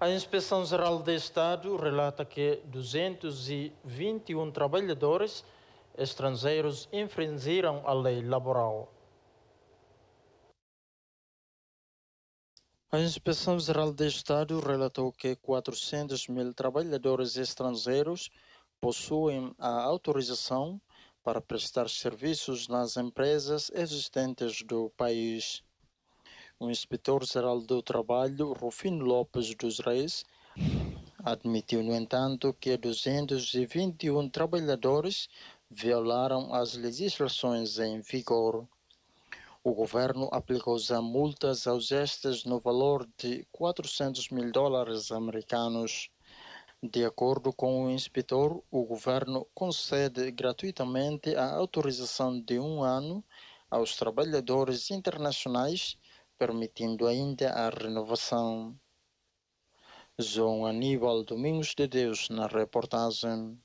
A Inspeção Geral de Estado relata que 221 trabalhadores estrangeiros infringiram a lei laboral. A Inspeção Geral de Estado relatou que 400 mil trabalhadores estrangeiros possuem a autorização para prestar serviços nas empresas existentes do país. O inspetor-geral do Trabalho, Rufino Lopes dos Reis, admitiu, no entanto, que 221 trabalhadores violaram as legislações em vigor. O governo aplicou já multas aos gestos no valor de 400 mil dólares americanos. De acordo com o inspetor, o governo concede gratuitamente a autorização de um ano aos trabalhadores internacionais permitindo ainda a renovação. João Aníbal Domingos de Deus na reportagem.